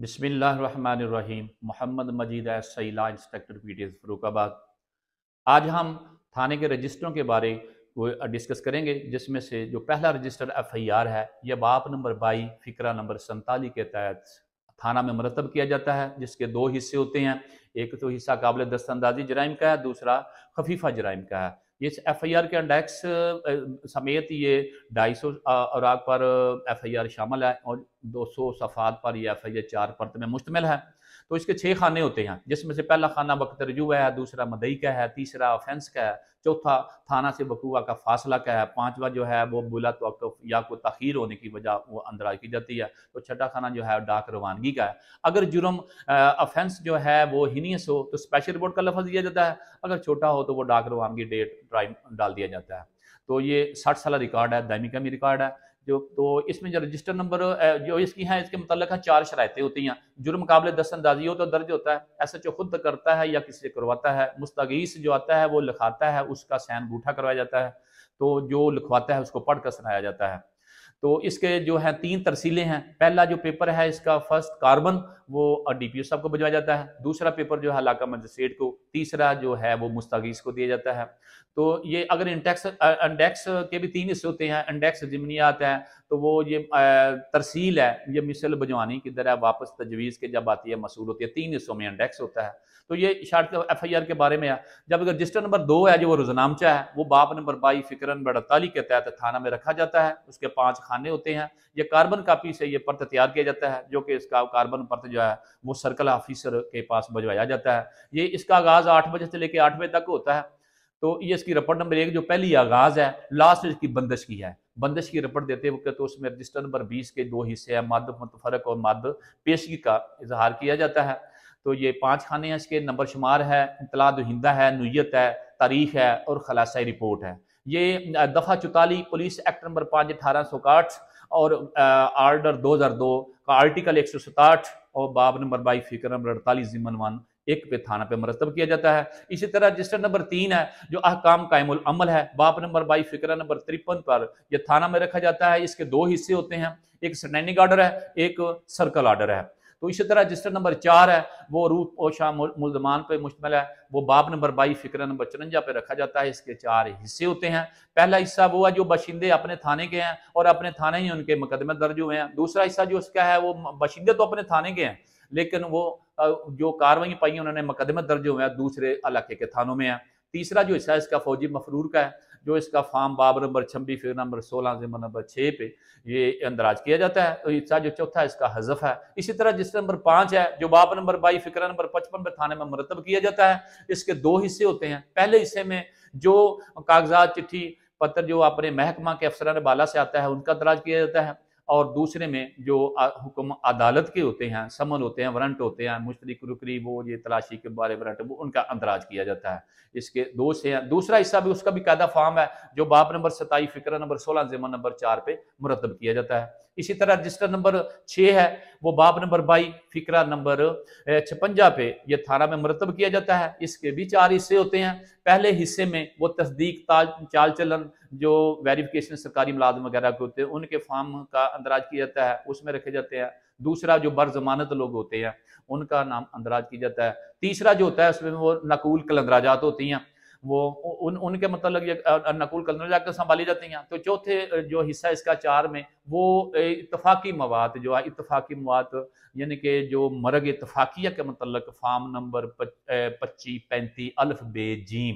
बिसमीम मोहम्मद मजीद सईला inspector P T S Farrukhabad आज हम थाने के रजिस्टरों के बारे को डिस्कस करेंगे जिसमें से जो पहला रजिस्टर एफ आई आर है यह बाप नंबर बाई फिक्रा नंबर संताली के तहत थाना में मरतब किया जाता है जिसके दो हिस्से होते हैं एक तो हिस्सा काबिल अंदाजी जराइम का है दूसरा खफीफा जराइम का है इस एफ आई आर के इंडेक्स समेत ये ढाई सौ और पर एफ आई आर शामिल है और दो सौ सफ़ात पर या फिर यह चार परत में मुश्तमिल है तो इसके छः खाने होते हैं जिसमें से पहला खाना वक्त रजू है दूसरा मदई का है तीसरा ऑफेंस का है चौथा थाना से बकुआ का फासला का है पांचवा जो है वो बुला तो या को तखीर होने की वजह वो अंदराज की जाती है तो छठा खाना जो है डाक रवानगी का है अगर जुर्म ऑफेंस जो है वो हिनियस हो तो स्पेशल रिपोर्ट का लफज दिया जाता है अगर छोटा हो तो वो डाक रवानगी डेट डाल दिया जाता है तो ये साठ साल रिकॉर्ड है दैनिका में रिकॉर्ड है जो तो इसमें जो रजिस्टर नंबर जो इसकी है इसके मतलब है चार शरायतें होती हैं जुर्म मुकाबले दस अंदाजी हो तो दर्ज होता है ऐसा जो खुद करता है या किसी से करवाता है मुस्तगीस जो आता है वो लिखाता है उसका सैन बूठा करवाया जाता है तो जो लिखवाता है उसको पढ़कर सुनाया जाता है तो इसके जो है तीन तरसीलें हैं पहला जो पेपर है इसका फर्स्ट कार्बन वो डीपीओ साहब को भिजवाया जाता है दूसरा पेपर जो है इलाका मजिस्ट्रेट को तीसरा जो है वो मुस्तगीस को दिया जाता है तो ये अगर इंडेक्स इंडेक्स के भी तीन हिस्से होते हैं इंडेक्स जिमनियात है तो वो ये तरसील है ये मिसल बजवानी किधर है वापस तजवीज़ के जब आती है मसूल होती है तीन हिस्सों में इंडेक्स होता है तो ये शार्ट एफ आई आर के बारे में है जब रजिस्टर नंबर दो है जो वो रोजनामचा है वो बाप नंबर बाई फिक्रन अड़ताली के तहत थाना में रखा जाता है उसके पाँच खाने होते हैं ये कार्बन कापी से ये पर्त तैयार किया जाता है जो कि इसका कार्बन पर्त जो है वो सर्कल ऑफिसर के पास भजवाया जाता है ये इसका आगाज़ आठ बजे से लेकर आठ बजे तक होता है तो ये इसकी रपट नंबर एक जो पहली आगाज़ है लास्ट इसकी बंदिश की है बंदिश की रपट देते वक्त तो उसमें रजिस्टर नंबर बीस के दो हिस्से हैं मद मतफरक और मद पेशगी का इजहार किया जाता है तो ये पाँच खाने हैं इसके नंबर शुमार है इतला दुहिंदा है नुयत है तारीख है और खलासाई रिपोर्ट है ये दफ़ा चौताली पुलिस एक्ट नंबर पाँच अठारह सौ काठ और आर्डर दो हज़ार दो का आर्टिकल एक सौ सताहठ और बाब नंबर बाई फिक्र नंबर अड़तालीस जिमन वन एक पे थाना पे मरतब किया जाता है इसी तरह रजिस्टर नंबर तीन है जो अहकाम कायमुल अमल है बाप नंबर बाई फिक्रा नंबर तिरपन पर यह थाना में रखा जाता है इसके दो हिस्से होते हैं एक स्टैंडिंग ऑर्डर है एक सर्कल ऑर्डर है तो इसी तरह रजिस्टर नंबर चार है वो रूप और शाह मुलजमान पर मुश्तमल है वो बाब नंबर बाईस फिक्र नंबर चुरंजा पर रखा जाता है इसके चार हिस्से होते हैं पहला हिस्सा वो है जो बशिंदे अपने थाने के हैं और अपने थाने ही उनके मुकदमे दर्ज हुए हैं दूसरा हिस्सा जो उसका है वो बशिंदे तो अपने थाने के हैं लेकिन वो जो कार्रवाई पाई उन्होंने मुकदमे दर्ज हुए हैं दूसरे इलाके के थानों में है तीसरा जो हिस्सा इसका फौजी मफरूर का है जो इसका फार्म बाब नंबर छब्बीस फिर नंबर सोलह जिम्मे नंबर छः पे ये अंदराज किया जाता है तो हिस्सा जो चौथा इसका हजफ है इसी तरह जिस नंबर पाँच है जो बाब नंबर बाई फिक्र नंबर पचपन पर थाने में मरतब किया जाता है इसके दो हिस्से होते हैं पहले हिस्से में जो कागजात चिट्ठी पत्र जो अपने महकमा के अफसरान बाला से आता है उनका अंदराज किया जाता है और दूसरे में जो हुक्म अदालत के होते हैं समन होते हैं वरंट होते हैं मुश्तरक रुकरी वो ये तलाशी के बारे वरंट वो उनका अंदराज किया जाता है इसके दो से हैं दूसरा हिस्सा भी उसका भी कायदा फार्म है जो बाप नंबर सताई फिक्र नंबर सोलह जमा नंबर चार पे मुरतब किया जाता है इसी तरह रजिस्टर नंबर छः है वो बाप नंबर बाई फिक्रा नंबर छपंजा पे ये थाना में मुरतब किया जाता है इसके भी चार हिस्से होते हैं पहले हिस्से में वो तस्दीक चाल चलन जो वेरिफिकेशन सरकारी मुलाजम वगैरह के होते हैं उनके फार्म का अंदराज किया जाता है उसमें रखे जाते हैं दूसरा जो बर जमानत लोग होते हैं उनका नाम अंदराज किया जाता है तीसरा जो होता है उसमें वो नकूल कलंदराजात होती हैं वो उन उनके मतलब नकुल कलंदर जाकर संभाली जाती हैं तो चौथे जो हिस्सा इसका चार में वो इतफाक़ी मवाद जो है इतफाक़ी मवाद यानी कि जो मरग इतफाक़िया के मतलब फार्म नंबर पच्चीस पैंतीस अल्फ बे जीम